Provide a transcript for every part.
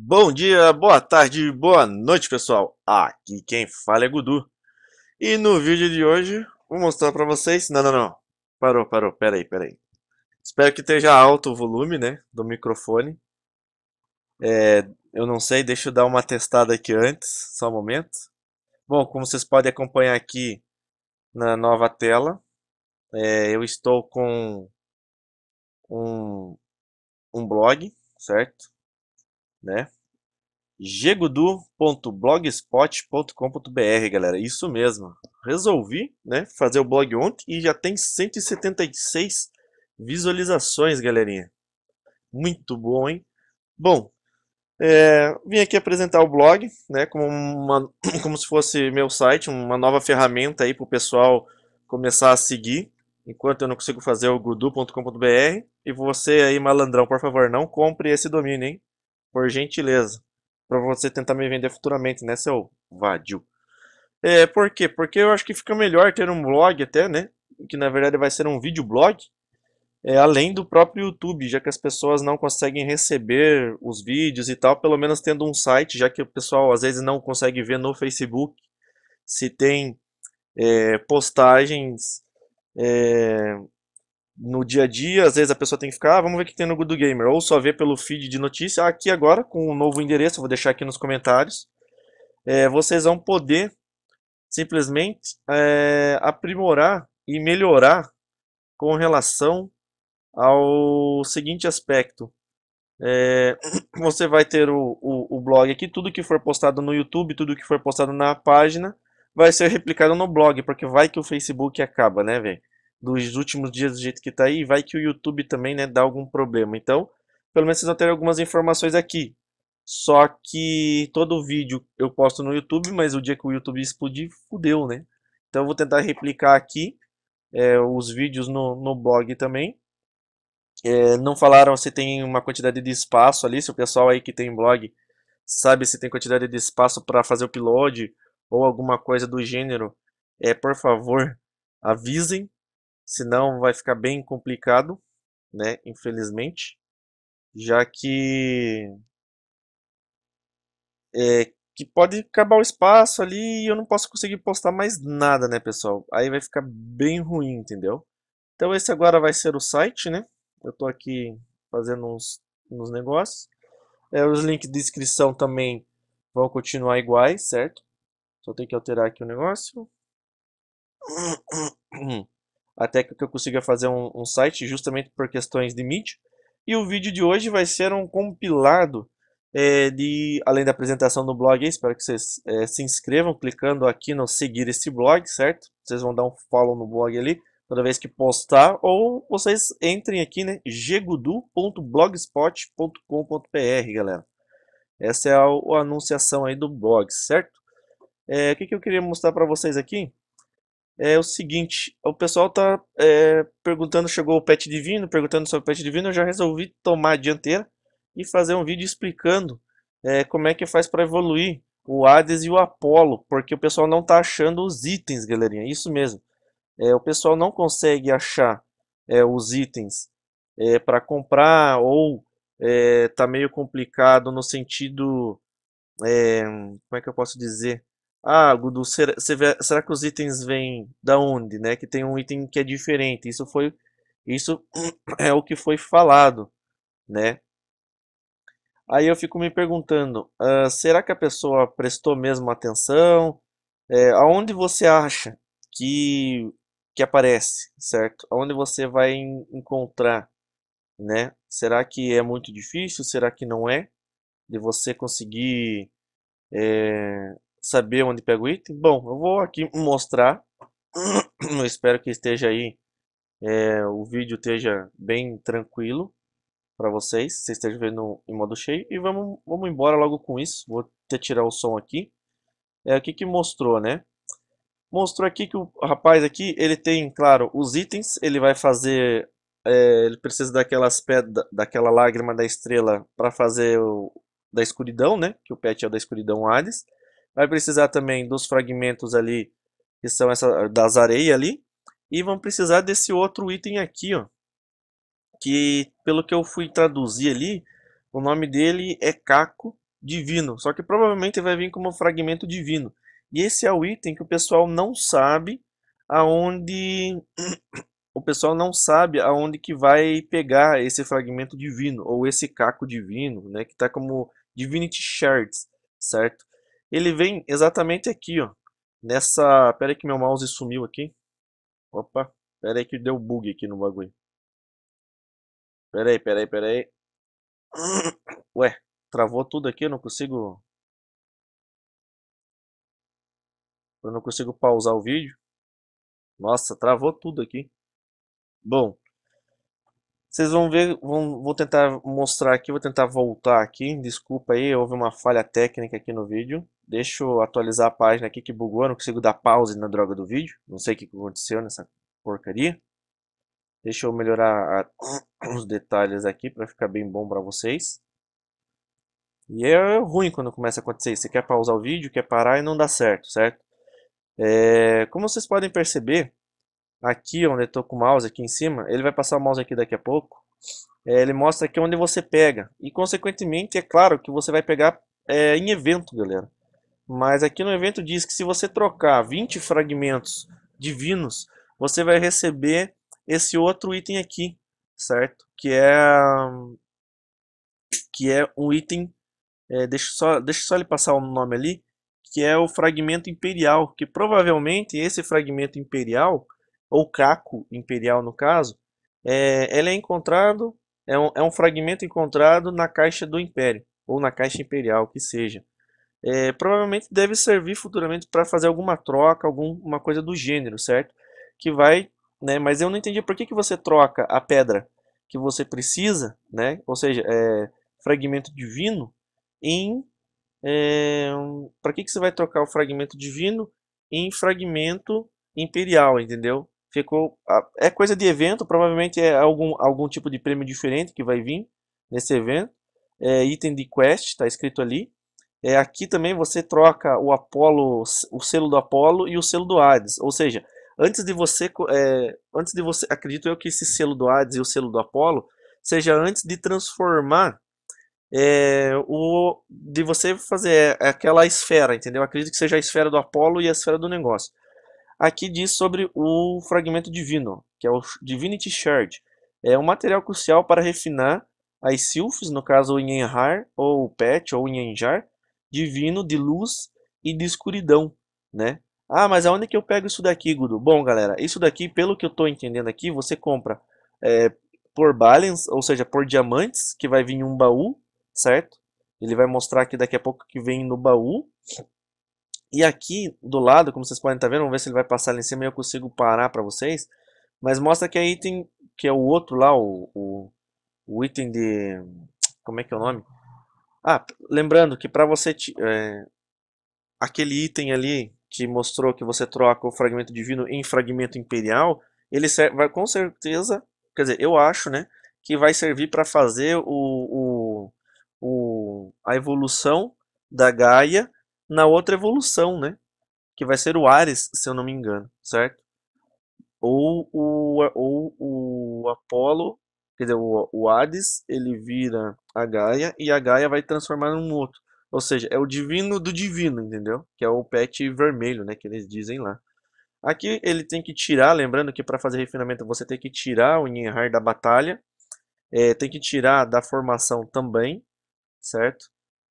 Bom dia, boa tarde, boa noite, pessoal. Aqui quem fala é Gudu. E no vídeo de hoje vou mostrar para vocês. Não, não, não. Parou, parou. Pera aí, pera aí. Espero que esteja alto o volume, né, do microfone. É, eu não sei, deixa eu dar uma testada aqui antes, só um momento. Bom, como vocês podem acompanhar aqui na nova tela, é, eu estou com um, um blog, certo? né? jegudu.blogspot.com.br, galera. Isso mesmo. Resolvi, né, fazer o blog ontem e já tem 176 visualizações, galerinha. Muito bom, hein? Bom, é, vim aqui apresentar o blog, né, como, uma, como se fosse meu site, uma nova ferramenta aí para o pessoal começar a seguir, enquanto eu não consigo fazer o gudu.com.br. E você aí, malandrão, por favor, não compre esse domínio, hein? Por gentileza. para você tentar me vender futuramente, né, seu vadio? É, por quê? Porque eu acho que fica melhor ter um blog até, né? Que na verdade vai ser um blog É, além do próprio YouTube, já que as pessoas não conseguem receber os vídeos e tal, pelo menos tendo um site, já que o pessoal às vezes não consegue ver no Facebook se tem é, postagens é, no dia a dia, às vezes a pessoa tem que ficar, ah, vamos ver o que tem no Good Gamer, ou só ver pelo feed de notícia, ah, aqui agora, com o um novo endereço, vou deixar aqui nos comentários, é, vocês vão poder simplesmente é, aprimorar e melhorar com relação ao seguinte aspecto. É, você vai ter o, o, o blog aqui, tudo que for postado no YouTube, tudo que for postado na página, vai ser replicado no blog, porque vai que o Facebook acaba, né, velho? dos últimos dias do jeito que está aí, vai que o YouTube também, né, dá algum problema. Então, pelo menos vocês vão ter algumas informações aqui. Só que todo vídeo eu posto no YouTube, mas o dia que o YouTube explodir, fudeu, né? Então eu vou tentar replicar aqui é, os vídeos no, no blog também. É, não falaram se tem uma quantidade de espaço ali, se o pessoal aí que tem blog sabe se tem quantidade de espaço para fazer o upload ou alguma coisa do gênero. É, por favor, avisem, senão vai ficar bem complicado, né? Infelizmente, já que é, que pode acabar o espaço ali e eu não posso conseguir postar mais nada, né, pessoal? Aí vai ficar bem ruim, entendeu? Então esse agora vai ser o site, né? Eu tô aqui fazendo uns, uns negócios. É, os links de inscrição também vão continuar iguais, certo? Só tem que alterar aqui o negócio. Hum, hum, hum até que eu consiga fazer um, um site justamente por questões de mídia. E o vídeo de hoje vai ser um compilado é, de, além da apresentação do blog, espero que vocês é, se inscrevam clicando aqui no seguir esse blog, certo? Vocês vão dar um follow no blog ali toda vez que postar, ou vocês entrem aqui, né, gegudu.blogspot.com.br, galera. Essa é a, a, anunciação aí do blog, certo? É, o que, que eu queria mostrar para vocês aqui? é o seguinte, o pessoal tá é, perguntando, chegou o pet divino, perguntando sobre o pet divino, eu já resolvi tomar a dianteira e fazer um vídeo explicando é, como é que faz para evoluir o Hades e o Apollo, porque o pessoal não tá achando os itens, galerinha, isso mesmo. É, o pessoal não consegue achar é, os itens é, para comprar ou é, tá meio complicado no sentido, como é que eu posso dizer? ah, Gudu, será, será que os itens vêm da onde, né? Que tem um item que é diferente. Isso foi, isso é o que foi falado, né? Aí eu fico me perguntando, uh, será que a pessoa prestou mesmo atenção? É, aonde você acha que que aparece, certo? Aonde você vai encontrar, né? Será que é muito difícil? Será que não é? De você conseguir é, saber onde pega o item? Bom, eu vou aqui mostrar. eu espero que esteja aí, é, o vídeo esteja bem tranquilo para vocês, vocês estejam vendo em modo cheio. E vamos, vamos embora logo com isso, vou até tirar o som aqui. É aqui que mostrou, né? Mostrou aqui que o rapaz aqui, ele tem, claro, os itens, ele vai fazer... É, ele precisa daquelas pedra, daquela lágrima da estrela para fazer o, da escuridão, né? Que o pet é o da escuridão Hades. Vai precisar também dos fragmentos ali, que são essa, das areias ali. E vão precisar desse outro item aqui, ó. Que, pelo que eu fui traduzir ali, o nome dele é Caco Divino. Só que provavelmente vai vir como fragmento divino. E esse é o item que o pessoal não sabe aonde o pessoal não sabe aonde que vai pegar esse fragmento divino ou esse caco divino, né, que está como divinity shards, certo? ele vem exatamente aqui, ó. Nessa... Pera aí que meu mouse sumiu aqui. Opa, pera aí que deu bug aqui no bagulho. Pera aí, pera aí, pera aí. Ué, travou tudo aqui, eu não consigo... Eu não consigo pausar o vídeo. Nossa, travou tudo aqui. Bom, vocês vão ver, vão, vou tentar mostrar aqui, vou tentar voltar aqui. Desculpa aí, houve uma falha técnica aqui no vídeo. Deixa eu atualizar a página aqui que bugou, não consigo dar pause na droga do vídeo. Não sei o que aconteceu nessa porcaria. Deixa eu melhorar a... os detalhes aqui para ficar bem bom para vocês. E é, é ruim quando começa a acontecer isso. Você quer pausar o vídeo, quer parar e não dá certo, certo? É... como vocês podem perceber, aqui onde eu estou com o mouse aqui em cima, ele vai passar o mouse aqui daqui a pouco. É, ele mostra aqui onde você pega. E consequentemente, é claro que você vai pegar é, em evento, galera. Mas aqui no evento diz que se você trocar 20 fragmentos divinos, você vai receber esse outro item aqui, certo? Que é que é um item, é, deixa só deixa só ele passar o nome ali, que é o fragmento imperial, que provavelmente esse fragmento imperial ou caco imperial no caso, é, ele é encontrado é um, é um fragmento encontrado na caixa do império ou na caixa imperial que seja é, provavelmente deve servir futuramente para fazer alguma troca, alguma coisa do gênero, certo? Que vai, né? Mas eu não entendi por que, que você troca a pedra que você precisa, né? Ou seja, é, fragmento divino em é, para que que você vai trocar o fragmento divino em fragmento imperial, entendeu? Ficou é coisa de evento, provavelmente é algum algum tipo de prêmio diferente que vai vir nesse evento. É, item de quest, está escrito ali. É, aqui também você troca o Apollo, o selo do Apolo e o selo do Hades. Ou seja, antes de você, é, antes de você, acredito eu que esse selo do Hades e o selo do Apolo seja antes de transformar é, o de você fazer aquela esfera, entendeu? Acredito que seja a esfera do Apolo e a esfera do negócio. Aqui diz sobre o fragmento divino, que é o Divinity Shard. É um material crucial para refinar as Sylphs, no caso o Inhenhar, ou o Pet, ou o Inhenjar, divino de luz e de escuridão, né? Ah, mas aonde é que eu pego isso daqui, Gudu? Bom, galera, isso daqui, pelo que eu estou entendendo aqui, você compra é, por balance, ou seja, por diamantes, que vai vir em um baú, certo? Ele vai mostrar aqui daqui a pouco que vem no baú. E aqui do lado, como vocês podem estar tá vendo, vamos ver se ele vai passar ali em cima e eu consigo parar para vocês. Mas mostra que é item, que é o outro lá, o, o, o item de... como é que é o nome? Ah, lembrando que para você é, aquele item ali que mostrou que você troca o fragmento divino em fragmento imperial, ele serve, vai com certeza, quer dizer, eu acho, né, que vai servir para fazer o, o, o, a evolução da Gaia na outra evolução, né, que vai ser o Ares, se eu não me engano, certo? Ou o, ou o Apolo Quer dizer, o, o Hades, ele vira a Gaia e a Gaia vai transformar num outro. Ou seja, é o divino do divino, entendeu? Que é o pet vermelho, né? Que eles dizem lá. Aqui ele tem que tirar, lembrando que para fazer refinamento você tem que tirar o Inhar da batalha. É, tem que tirar da formação também, certo?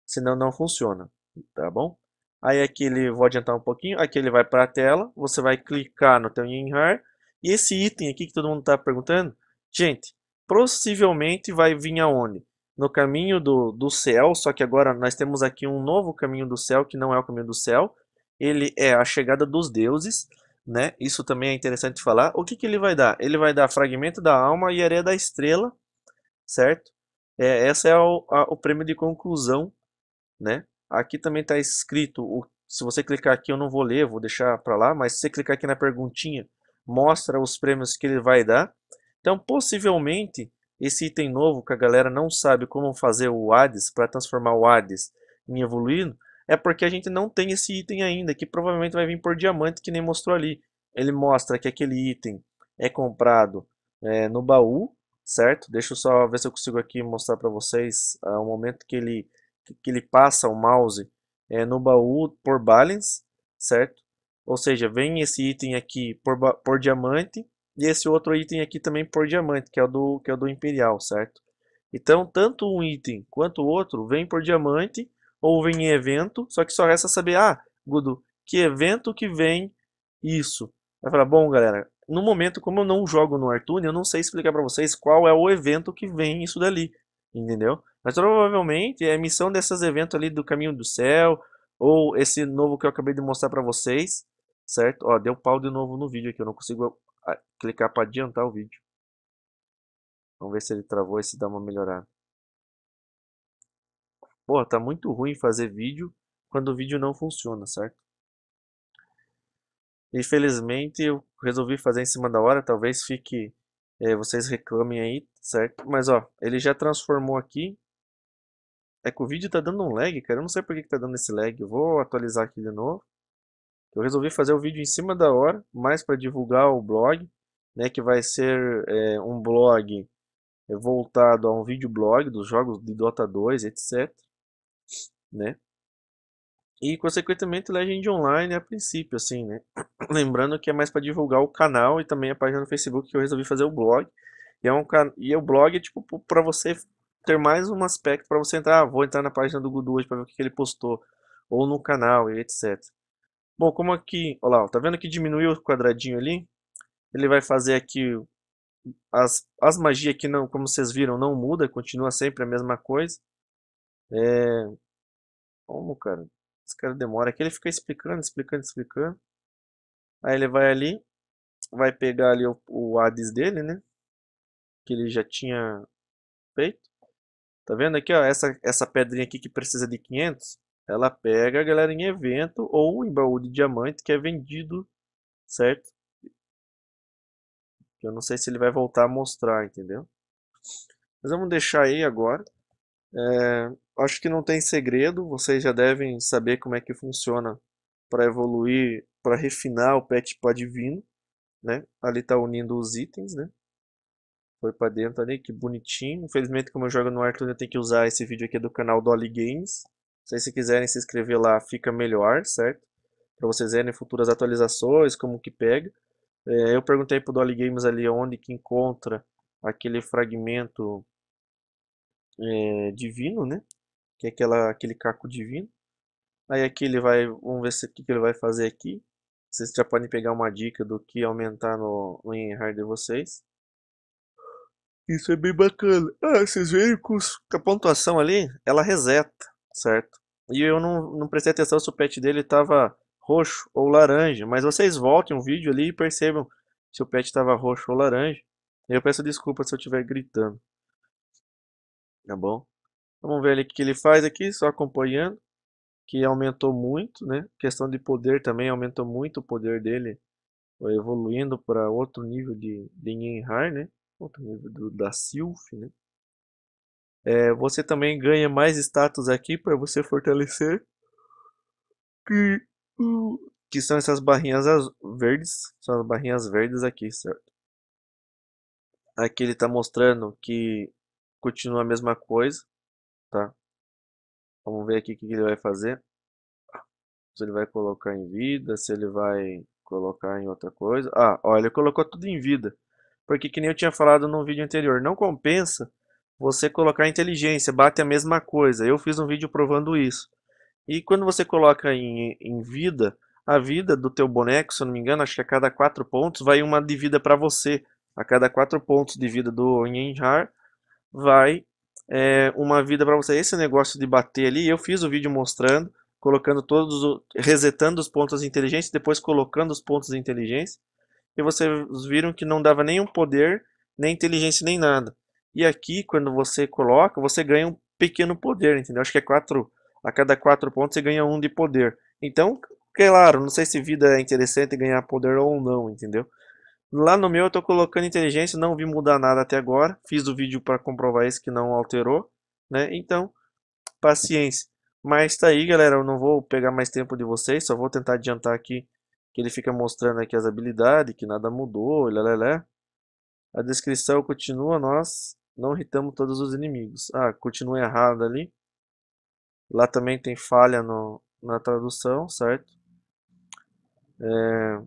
Senão não funciona, tá bom? Aí aqui ele, vou adiantar um pouquinho, aqui ele vai para a tela, você vai clicar no teu Inhar E esse item aqui que todo mundo está perguntando, gente, possivelmente vai vir aonde? No caminho do, do céu, só que agora nós temos aqui um novo caminho do céu, que não é o caminho do céu. Ele é a chegada dos deuses, né? Isso também é interessante falar. O que, que ele vai dar? Ele vai dar fragmento da alma e areia da estrela, certo? É, essa é o, a, o prêmio de conclusão, né? Aqui também está escrito, o, se você clicar aqui eu não vou ler, vou deixar para lá, mas se você clicar aqui na perguntinha, mostra os prêmios que ele vai dar. Então, possivelmente, esse item novo que a galera não sabe como fazer o Hades para transformar o Hades em evoluído, é porque a gente não tem esse item ainda, que provavelmente vai vir por diamante, que nem mostrou ali. Ele mostra que aquele item é comprado é, no baú, certo? Deixa eu só ver se eu consigo aqui mostrar para vocês ah, o momento que ele, que ele passa o mouse é, no baú por balance, certo? Ou seja, vem esse item aqui por, por diamante, e esse outro item aqui também por diamante, que é o do, que é o do Imperial, certo? Então, tanto um item quanto o outro vem por diamante ou vem em evento, só que só resta saber, ah, Gudo, que evento que vem isso? Vai falar, bom, galera, no momento, como eu não jogo no Artune, eu não sei explicar para vocês qual é o evento que vem isso dali, entendeu? Mas provavelmente é a missão desses eventos ali do Caminho do Céu, ou esse novo que eu acabei de mostrar para vocês, certo? Ó, deu pau de novo no vídeo aqui, eu não consigo clicar para adiantar o vídeo. Vamos ver se ele travou e se dá uma melhorada. Pô, tá muito ruim fazer vídeo quando o vídeo não funciona, certo? Infelizmente eu resolvi fazer em cima da hora, talvez fique é, vocês reclamem aí, certo? Mas ó, ele já transformou aqui. É que o vídeo tá dando um lag, cara, eu não sei por que, que tá dando esse lag. Eu vou atualizar aqui de novo. Eu resolvi fazer o vídeo em cima da hora, mais para divulgar o blog, né, que vai ser é, um blog voltado a um blog dos jogos de Dota 2, etc. Né? E, consequentemente, Legend Online a princípio, assim, né? Lembrando que é mais para divulgar o canal e também a página no Facebook que eu resolvi fazer o blog. E, é um can... e o blog é, tipo, para você ter mais um aspecto para você entrar. Ah, vou entrar na página do Gudu hoje para ver o que ele postou, ou no canal, etc. Bom, como aqui, olha lá, tá vendo que diminuiu o quadradinho ali? Ele vai fazer aqui as, as magias que não, como vocês viram, não muda, continua sempre a mesma coisa. É... Como, cara? Esse cara demora aqui, ele fica explicando, explicando, explicando. Aí ele vai ali, vai pegar ali o, o Hades dele, né? Que ele já tinha feito. Tá vendo aqui, ó, essa, essa pedrinha aqui que precisa de 500, ela pega a galera em evento ou em baú de diamante que é vendido, certo? Eu não sei se ele vai voltar a mostrar, entendeu? Mas vamos deixar aí agora. É, acho que não tem segredo, vocês já devem saber como é que funciona para evoluir, para refinar o pet para divino, né? Ali está unindo os itens, né? Foi para dentro ali, que bonitinho. Infelizmente, como eu jogo no Arthur, eu tenho que usar esse vídeo aqui do canal Dolly Games. Se vocês quiserem se inscrever lá, fica melhor, certo? Para vocês verem futuras atualizações, como que pega. É, eu perguntei pro Dolly Games ali onde que encontra aquele fragmento é, divino, né? Que é aquela, aquele caco divino. Aí aqui ele vai, vamos ver o que ele vai fazer aqui. Vocês já podem pegar uma dica do que aumentar no, no Enhard de vocês. Isso é bem bacana. Ah, vocês viram que a pontuação ali, ela reseta certo? E eu não, não prestei atenção se o patch dele estava roxo ou laranja, mas vocês voltem o vídeo ali e percebam se o patch estava roxo ou laranja. Eu peço desculpa se eu estiver gritando. Tá bom? Então, vamos ver ali o que ele faz aqui, só acompanhando. Que aumentou muito, né? questão de poder também aumentou muito o poder dele. Evoluindo para outro nível de, de Enhar, né? Outro nível do, da Sylph, né? É, você também ganha mais status aqui para você fortalecer. Que, uh, que são essas barrinhas verdes. São as barrinhas verdes aqui, certo? Aqui ele está mostrando que continua a mesma coisa. Tá? Vamos ver aqui o que ele vai fazer. Se ele vai colocar em vida, se ele vai colocar em outra coisa. Ah, olha, ele colocou tudo em vida. Porque que nem eu tinha falado no vídeo anterior, não compensa você colocar inteligência, bate a mesma coisa. Eu fiz um vídeo provando isso. E quando você coloca em, em vida, a vida do teu boneco, se eu não me engano, acho que a cada 4 pontos vai uma de vida para você. A cada 4 pontos de vida do Inhar vai é, uma vida para você. Esse negócio de bater ali, eu fiz o vídeo mostrando, colocando todos, resetando os pontos de inteligência, depois colocando os pontos de inteligência. E vocês viram que não dava nenhum poder, nem inteligência, nem nada. E aqui, quando você coloca, você ganha um pequeno poder, entendeu? Acho que é 4, a cada 4 pontos você ganha 1 um de poder. Então, claro, não sei se vida é interessante ganhar poder ou não, entendeu? Lá no meu eu tô colocando inteligência, não vi mudar nada até agora. Fiz o vídeo para comprovar isso que não alterou, né? Então, paciência. Mas tá aí, galera, eu não vou pegar mais tempo de vocês, só vou tentar adiantar aqui que ele fica mostrando aqui as habilidades, que nada mudou, lalala. A descrição continua, nós não irritamos todos os inimigos. Ah, continua errado ali. Lá também tem falha no, na tradução, certo? É...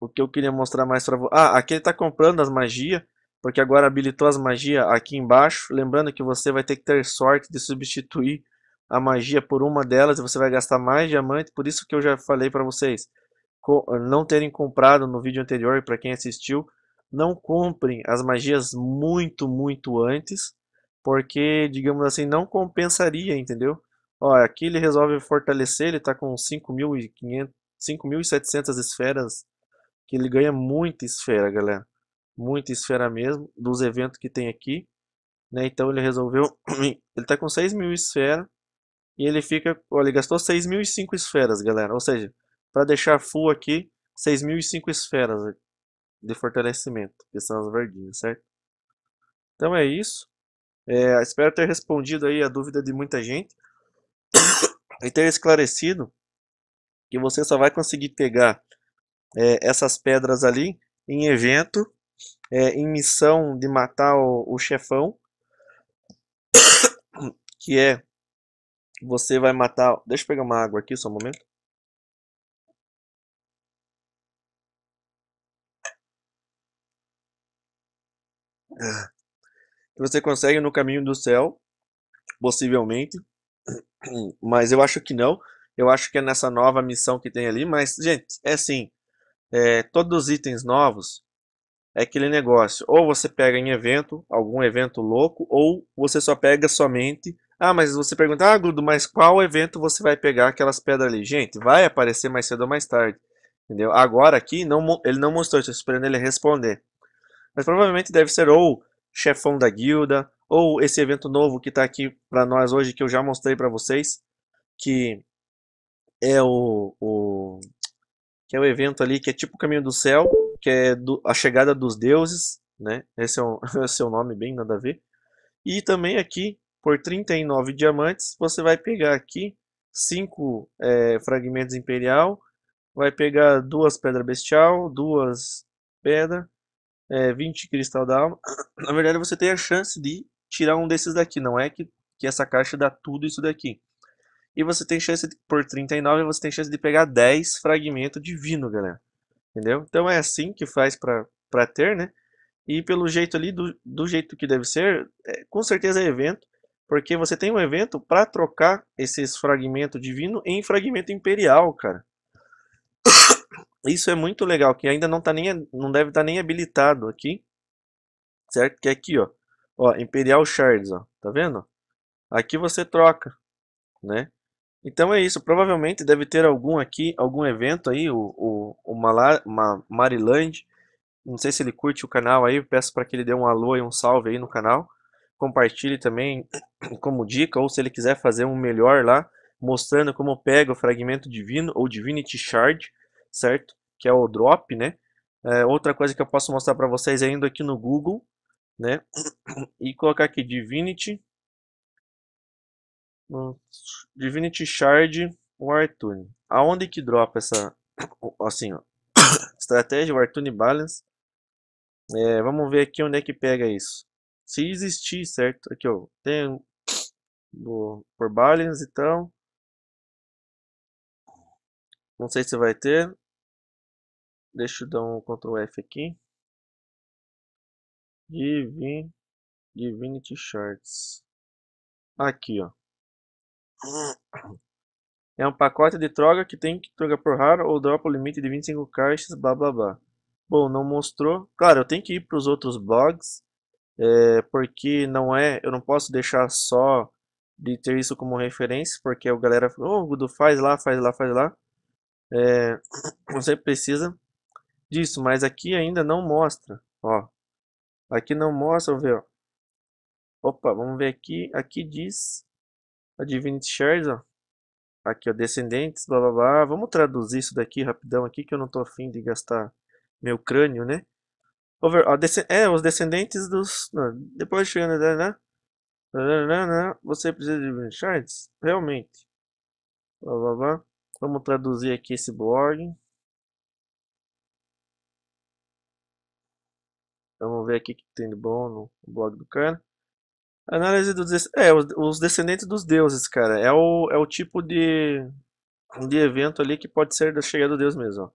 O que eu queria mostrar mais para você... Ah, aqui ele está comprando as magias, porque agora habilitou as magias aqui embaixo. Lembrando que você vai ter que ter sorte de substituir a magia por uma delas e você vai gastar mais diamante. Por isso que eu já falei para vocês não terem comprado no vídeo anterior, para quem assistiu, não comprem as magias muito, muito antes, porque, digamos assim, não compensaria, entendeu? Ó, aqui ele resolve fortalecer, ele tá com 5.700 esferas, que ele ganha muita esfera, galera. Muita esfera mesmo, dos eventos que tem aqui. Né? Então ele resolveu, ele tá com 6.000 esferas, e ele fica, olha ele gastou 6.005 esferas, galera. Ou seja, para deixar full aqui, 6.005 esferas, de fortalecimento, que são as verdinhas, certo? Então é isso. É, espero ter respondido aí a dúvida de muita gente e ter esclarecido que você só vai conseguir pegar é, essas pedras ali em evento, é, em missão de matar o, o chefão, que é você vai matar. Deixa eu pegar uma água aqui só um momento. que você consegue no caminho do céu, possivelmente. Mas eu acho que não. Eu acho que é nessa nova missão que tem ali. Mas, gente, é assim: é, todos os itens novos é aquele negócio. Ou você pega em evento, algum evento louco, ou você só pega somente. Ah, mas você pergunta, ah, Grudo, mas qual evento você vai pegar aquelas pedras ali? Gente, vai aparecer mais cedo ou mais tarde. Entendeu? Agora aqui, não, ele não mostrou, estou esperando ele responder mas provavelmente deve ser ou chefão da guilda, ou esse evento novo que está aqui para nós hoje, que eu já mostrei para vocês, que é o, o, que é o evento ali que é tipo o caminho do céu, que é do, a chegada dos deuses, né? Esse é, um, esse é o nome bem nada a ver. E também aqui, por 39 diamantes, você vai pegar aqui 5 é, fragmentos imperial, vai pegar duas pedras bestial, duas pedra, é, 20 cristal da alma. Na verdade, você tem a chance de tirar um desses daqui. Não é que, que essa caixa dá tudo isso daqui. E você tem chance, de, por 39, você tem chance de pegar 10 fragmento divino, galera. Entendeu? Então é assim que faz para ter, né? E pelo jeito ali, do, do jeito que deve ser, é, com certeza é evento. Porque você tem um evento para trocar esses fragmentos divino em fragmento imperial, cara. Isso é muito legal, que ainda não tá nem não deve estar tá nem habilitado aqui. Certo? Que é aqui, ó. Ó, Imperial Shards, ó. Tá vendo? Aqui você troca, né? Então é isso, provavelmente deve ter algum aqui, algum evento aí, o, o, o Mala, Ma, Mariland, não sei se ele curte o canal aí, peço para que ele dê um alô e um salve aí no canal. Compartilhe também como dica, ou se ele quiser fazer um melhor lá, mostrando como pega o fragmento divino ou Divinity Shard certo? Que é o drop, né? É, outra coisa que eu posso mostrar para vocês ainda é aqui no Google, né? E colocar aqui Divinity, Divinity Shard Wartune. Aonde que dropa essa, assim, ó, estratégia Wartune Balance? É, vamos ver aqui onde é que pega isso. Se existir, certo? Aqui, ó, tem do, por balance e então. tal. Não sei se vai ter. Deixa eu dar um Ctrl F aqui. Divin, Divinity Shards. Aqui, ó. É um pacote de troca que tem que trocar por raro ou dropa o limite de 25 caixas, blá blá blá. Bom, não mostrou. Claro, eu tenho que ir para os outros blogs, é, porque não é, eu não posso deixar só de ter isso como referência, porque a galera, oh, Gudu, faz lá, faz lá, faz lá. É, você precisa disso, mas aqui ainda não mostra, ó. Aqui não mostra, vamos ver, ó. Opa, vamos ver aqui, aqui diz a Divinity Shares, ó. Aqui, ó, descendentes, blá, blá, blá. Vamos traduzir isso daqui rapidão aqui, que eu não tô afim de gastar meu crânio, né? Over, ó, é, os descendentes dos... Não, depois chegando... Né, né, né? né? Você precisa de Shards? Realmente. Blá, blá, blá. Vamos traduzir aqui esse blog. Então, vamos ver aqui o que tem de bom no blog do cara. Análise dos é, os descendentes dos deuses, cara. É o, é o tipo de, de evento ali que pode ser da chegada do deus mesmo. Ó.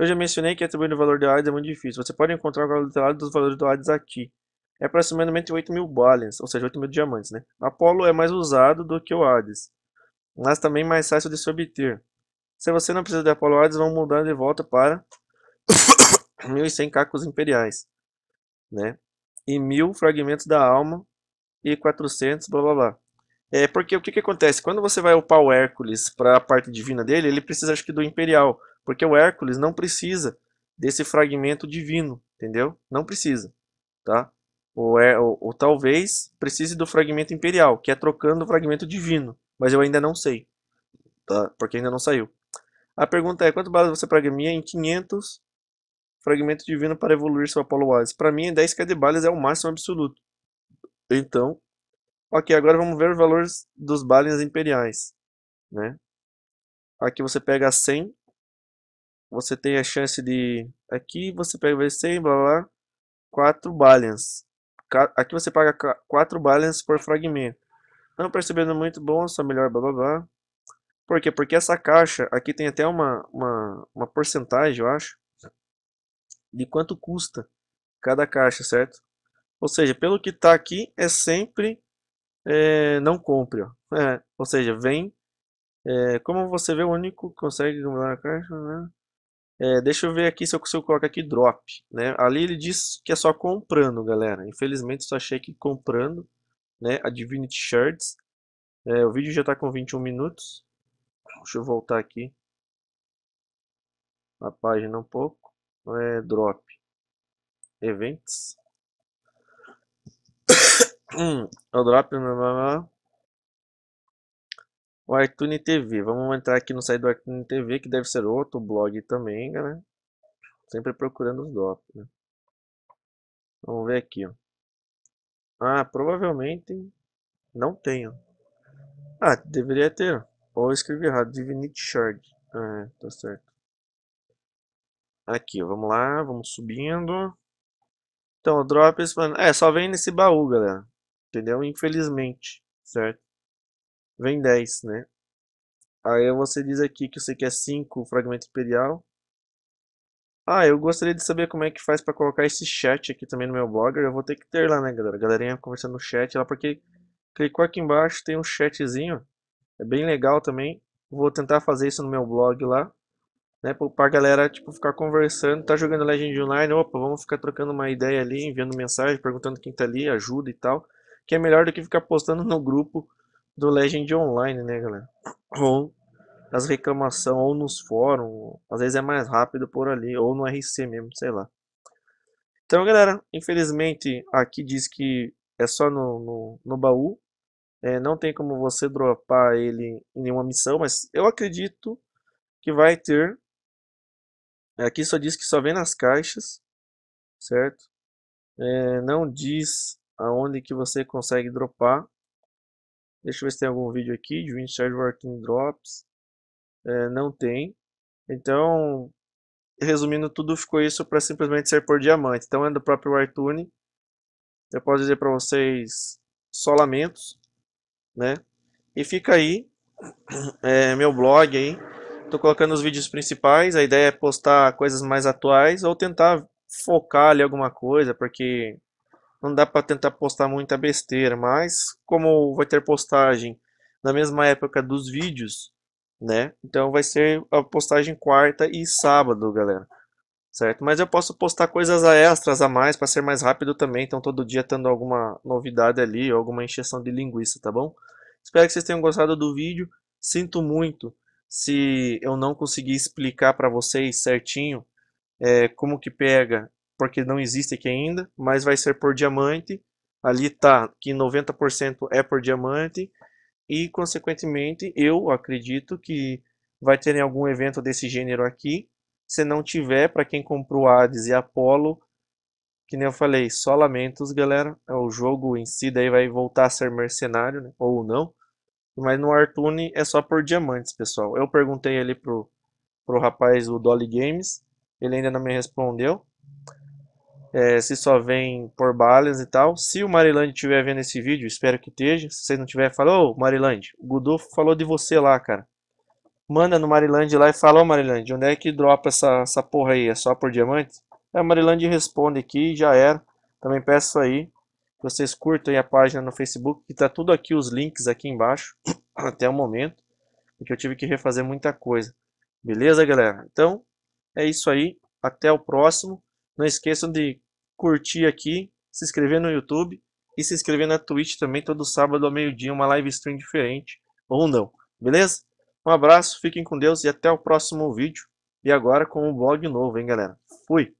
Eu já mencionei que atribuir o valor de Hades é muito difícil. Você pode encontrar o valor literário dos valores do Hades aqui. É aproximadamente 8 mil balins, ou seja, 8 mil diamantes, né? Apolo é mais usado do que o Hades, mas também mais fácil de se obter. Se você não precisa de Apolo Hades, vão mudar de volta para 1100 cacos imperiais né? E mil fragmentos da alma e 400, blá blá blá. É porque o que, que acontece? Quando você vai upar o Hércules para a parte divina dele, ele precisa, acho que, do Imperial. Porque o Hércules não precisa desse fragmento divino, entendeu? Não precisa, tá? Ou, é, ou, ou talvez precise do fragmento imperial, que é trocando o fragmento divino. Mas eu ainda não sei, tá? Porque ainda não saiu. A pergunta é, quanto base você programia em 500 Fragmento divino para evoluir seu Apollo Wallace. Para mim, 10k de balas é o máximo absoluto. Então, ok, agora vamos ver os valores dos balins imperiais, né? Aqui você pega 100, você tem a chance de... Aqui você pega 100, blá blá, blá 4 balins. Aqui você paga 4 balins por fragmento. Não percebendo muito bom, só melhor blá blá blá. Por quê? Porque essa caixa, aqui tem até uma, uma, uma porcentagem, eu acho de quanto custa cada caixa, certo? Ou seja, pelo que está aqui, é sempre é, não compre. É, ou seja, vem. É, como você vê, o único que consegue mudar a caixa. Né? É, deixa eu ver aqui se eu, se eu coloco aqui drop. Né? Ali ele diz que é só comprando, galera. Infelizmente, só achei que comprando né? a Divinity Shards. É, o vídeo já está com 21 minutos. Deixa eu voltar aqui a página um pouco é drop. Events. Hum, é o drop. Blá, O iTunes TV. Vamos entrar aqui no site do iTunes TV, que deve ser outro blog também, né? Sempre procurando os drops. Né? Vamos ver aqui. Ó. Ah, provavelmente não tenho. Ah, deveria ter. Ou escrevi errado. Divinity Shard. Ah, tá certo. Aqui, vamos lá, vamos subindo. Então, o drop é só vem nesse baú, galera. Entendeu? Infelizmente, certo? Vem 10, né? Aí você diz aqui que você quer 5 fragmento imperial. Ah, eu gostaria de saber como é que faz para colocar esse chat aqui também no meu blog. Eu vou ter que ter lá, né, galera? galerinha conversando no chat lá, porque clicou aqui embaixo, tem um chatzinho. É bem legal também. Vou tentar fazer isso no meu blog lá né, pra galera, tipo, ficar conversando, tá jogando Legend Online, opa, vamos ficar trocando uma ideia ali, enviando mensagem, perguntando quem tá ali, ajuda e tal, que é melhor do que ficar postando no grupo do Legend Online, né, galera? Ou as reclamações, ou nos fóruns, às vezes é mais rápido por ali, ou no RC mesmo, sei lá. Então, galera, infelizmente aqui diz que é só no, no, no baú. É, não tem como você dropar ele em nenhuma missão, mas eu acredito que vai ter Aqui só diz que só vem nas caixas, certo? É, não diz aonde que você consegue dropar. Deixa eu ver se tem algum vídeo aqui de Winchard Working Drops. É, não tem. Então, resumindo tudo, ficou isso para simplesmente ser por diamante. Então, é do próprio Wartune. Eu posso dizer para vocês só lamentos, né? E fica aí é, meu blog aí Estou colocando os vídeos principais, a ideia é postar coisas mais atuais ou tentar focar ali alguma coisa, porque não dá para tentar postar muita besteira, mas como vai ter postagem na mesma época dos vídeos, né? Então vai ser a postagem quarta e sábado, galera. Certo? Mas eu posso postar coisas extras a mais para ser mais rápido também, então todo dia tendo alguma novidade ali, alguma encheção de linguiça, tá bom? Espero que vocês tenham gostado do vídeo. Sinto muito se eu não conseguir explicar para vocês certinho é, como que pega, porque não existe aqui ainda, mas vai ser por diamante. Ali tá que 90% é por diamante e consequentemente eu acredito que vai ter algum evento desse gênero aqui. Se não tiver, para quem comprou Hades e Apollo, que nem eu falei, só lamentos, galera. É, o jogo em si daí vai voltar a ser mercenário, né? ou não. Mas no Artune é só por diamantes, pessoal. Eu perguntei ali pro, pro rapaz do Dolly Games. Ele ainda não me respondeu. É, se só vem por balas e tal. Se o Marilande estiver vendo esse vídeo, espero que esteja. Se você não tiver, fala, ô oh, Marilande, o Gudu falou de você lá, cara. Manda no Marilande lá e fala, ô Marilande, onde é que dropa essa, essa porra aí? É só por diamantes? É, o Marilande responde aqui já era. Também peço aí vocês curtam a página no Facebook, que está tudo aqui os links aqui embaixo, até o momento, porque eu tive que refazer muita coisa. Beleza, galera? Então, é isso aí. Até o próximo. Não esqueçam de curtir aqui, se inscrever no YouTube e se inscrever na Twitch também, todo sábado ao meio-dia, uma live stream diferente, ou não. Beleza? Um abraço, fiquem com Deus e até o próximo vídeo. E agora com um blog novo, hein, galera? Fui!